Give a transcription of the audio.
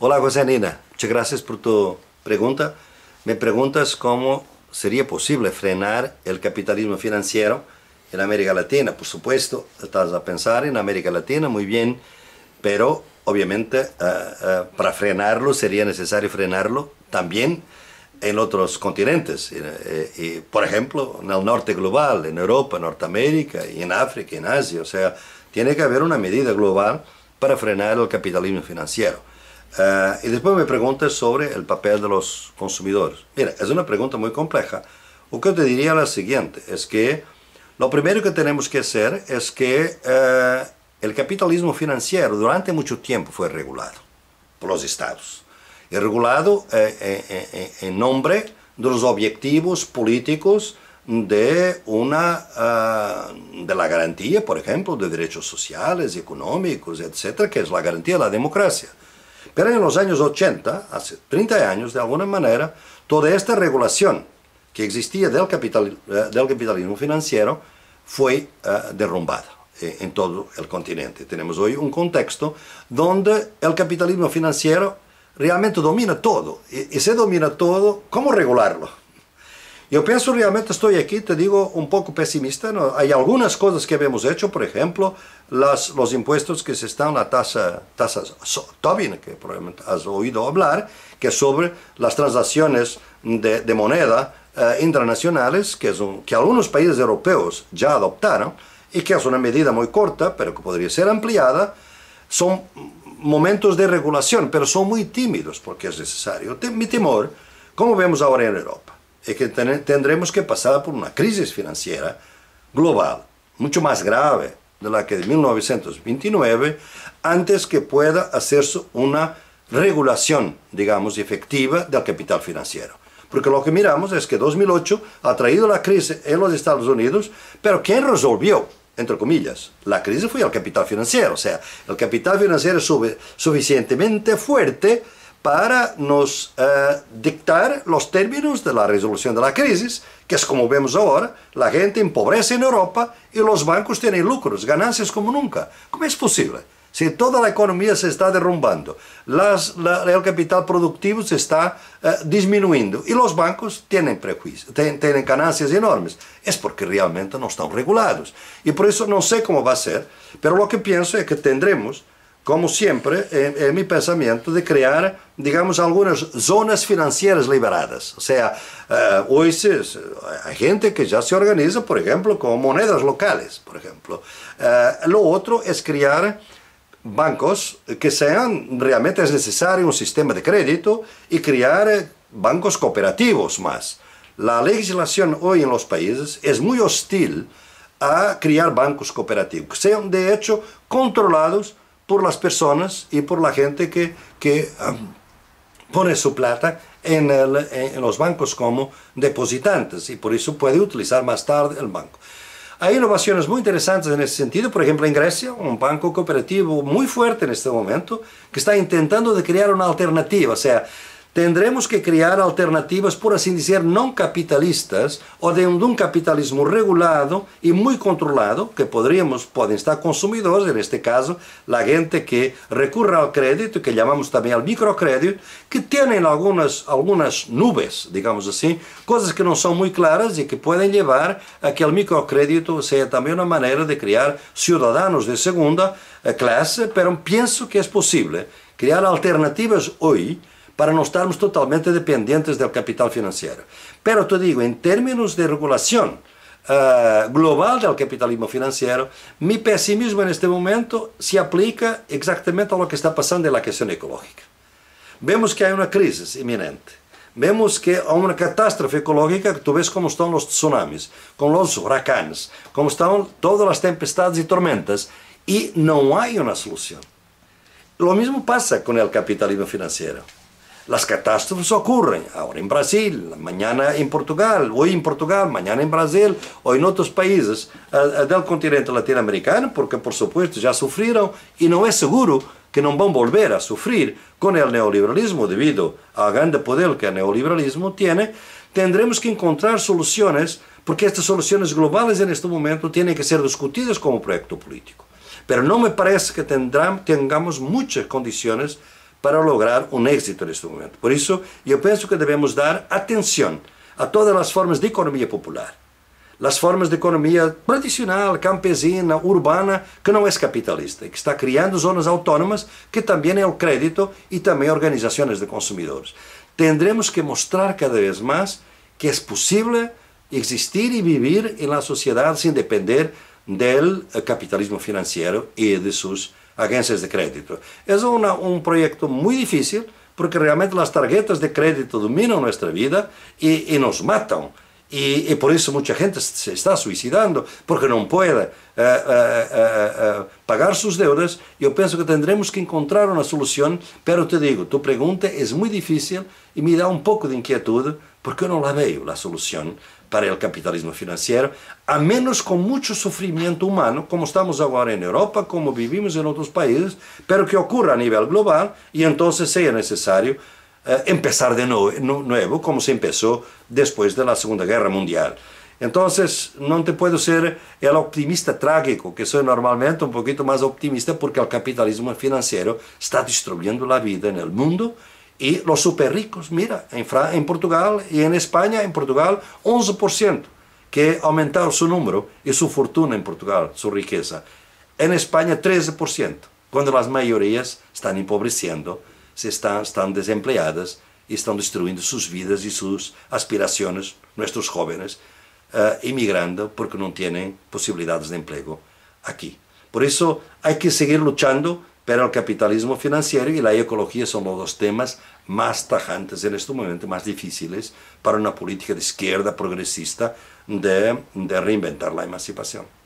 Hola, Nina, Muchas gracias por tu pregunta. Me preguntas cómo sería posible frenar el capitalismo financiero en América Latina. Por supuesto, estás a pensar en América Latina, muy bien, pero obviamente eh, eh, para frenarlo sería necesario frenarlo también en otros continentes. Eh, por ejemplo, en el norte global, en Europa, Norteamérica, en África, en Asia. O sea, tiene que haber una medida global para frenar el capitalismo financiero. Eh, y después me preguntas sobre el papel de los consumidores. Mira, es una pregunta muy compleja. Lo que te diría es lo siguiente, es que lo primero que tenemos que hacer es que eh, el capitalismo financiero durante mucho tiempo fue regulado por los estados. Y regulado eh, en nombre de los objetivos políticos de una de la garantía, por ejemplo, de derechos sociales, económicos, etcétera, que es la garantía de la democracia. Pero en los años 80, hace 30 años, de alguna manera, toda esta regulación que existía del, capital, eh, del capitalismo financiero fue eh, derrumbada eh, en todo el continente. Tenemos hoy un contexto donde el capitalismo financiero realmente domina todo. Y, y se domina todo, ¿cómo regularlo? Yo pienso realmente, estoy aquí, te digo, un poco pesimista. ¿no? Hay algunas cosas que hemos hecho, por ejemplo, las, los impuestos que se están a tasa, tasas Tobin, que probablemente has oído hablar, que sobre las transacciones de, moneda eh, internacionales, que, que algunos países europeos ya adoptaron, y que es una medida muy corta, pero que podría ser ampliada, son momentos de regulación, pero son muy tímidos porque es necesario. Mi temor, como vemos ahora en Europa, es que tendremos que pasar por una crisis financiera global, mucho más grave de la que de 1929, antes que pueda hacerse una regulación, digamos, efectiva del capital financiero. Porque lo que miramos es que 2008 ha traído la crisis en los Estados Unidos, pero ¿quién resolvió? Entre comillas, la crisis fue el capital financiero, o sea, el capital financiero es suficientemente fuerte para nos eh, dictar los términos de la resolución de la crisis, que es como vemos ahora, la gente empobrece en Europa y los bancos tienen lucros, ganancias como nunca. ¿Cómo es posible? Si toda la economía se está derrumbando, el capital productivo se está eh, disminuyendo y los bancos tienen prejuicios, tienen ganancias enormes. Es porque realmente no están regulados. Y por eso no sé cómo va a ser, pero lo que pienso es que tendremos como siempre, en, eh, eh, mi pensamiento de crear, digamos, algunas zonas financieras liberadas. O sea, hoy eh, hay gente que ya se organiza, por ejemplo, con monedas locales, por ejemplo. lo otro es crear bancos que sean, realmente es necesario un sistema de crédito y crear bancos cooperativos más. La legislación hoy en los países es muy hostil a crear bancos cooperativos, que sean de hecho controlados por las personas y por la gente que, que pone su plata en, los bancos como depositantes y por eso puede utilizar más tarde el banco. Hay innovaciones muy interesantes en ese sentido, por ejemplo en Grecia, un banco cooperativo muy fuerte en este momento que está intentando de crear una alternativa, o sea, tendremos que crear alternativas, por así decir, no capitalistas o de un, capitalismo regulado y muy controlado, que podríamos, pueden estar consumidores, en este caso, la gente que recurre al crédito, que llamamos también al microcrédito, que tienen algunas, algunas nubes, digamos así, cosas que no son muy claras y que pueden llevar a que el microcrédito sea también una manera de crear ciudadanos de segunda eh, clase, pero pienso que es posible crear alternativas hoy, para no estarmos totalmente dependientes del capital financiero. Pero te digo, en términos de regulación eh, global del capitalismo financiero, mi pesimismo en este momento se aplica exactamente a lo que está pasando en la cuestión ecológica. Vemos que hay una crisis inminente. Vemos que hay una catástrofe ecológica, tú ves cómo están los tsunamis, con los huracanes, cómo están todas las tempestades y tormentas, y no hay una solución. Lo mismo pasa con el capitalismo financiero. Las catástrofes ocurren, ahora en Brasil, mañana en Portugal, hoy en Portugal, mañana en Brasil o en otros países eh, del continente latinoamericano, porque por supuesto ya sufrieron y no es seguro que no van a volver a sufrir con el neoliberalismo debido al grande poder que el neoliberalismo tiene, tendremos que encontrar soluciones, porque estas soluciones globales en este momento tienen que ser discutidas como proyecto político. Pero no me parece que tendrán, tengamos muchas condiciones para lograr un éxito en este momento. Por eso yo pienso que debemos dar atención a todas las formas de economía popular, las formas de economía tradicional, campesina, urbana, que no es capitalista, que está creando zonas autónomas, que también el crédito y también organizaciones de consumidores. Tendremos que mostrar cada vez más que es posible existir y vivir en la sociedad sin depender del eh, capitalismo financiero y de sus agencias de crédito. Es un proyecto muy difícil porque realmente las tarjetas de crédito dominan nuestra vida y, nos matan. Y, por eso mucha gente se está suicidando porque no puede eh, eh, eh, pagar sus deudas. Yo pienso que tendremos que encontrar una solución, pero te digo, tu pregunta es muy difícil y me da un poco de inquietud porque no la veo, la solución para el capitalismo financiero, a menos con mucho sufrimiento humano, como estamos ahora en Europa, como vivimos en otros países, pero que ocurra a nivel global y entonces sea necesario eh, empezar de nuevo, nuevo, como se empezó después de la Segunda Guerra Mundial. Entonces, no te puedo ser el optimista trágico, que soy normalmente un poquito más optimista porque el capitalismo financiero está destruyendo la vida en el mundo y los super ricos, mira, en, Portugal y en España, en Portugal, 11% que aumentaron su número y su fortuna en Portugal, su riqueza. En España, 13%, cuando las mayorías están empobreciendo, se están, están desempleadas y están destruyendo sus vidas y sus aspiraciones, nuestros jóvenes, emigrando eh, porque no tienen posibilidades de empleo aquí. Por eso hay que seguir luchando pero el capitalismo financiero y la ecología son los dos temas más tajantes en este momento, más difíciles para una política de izquierda progresista de, de reinventar la emancipación.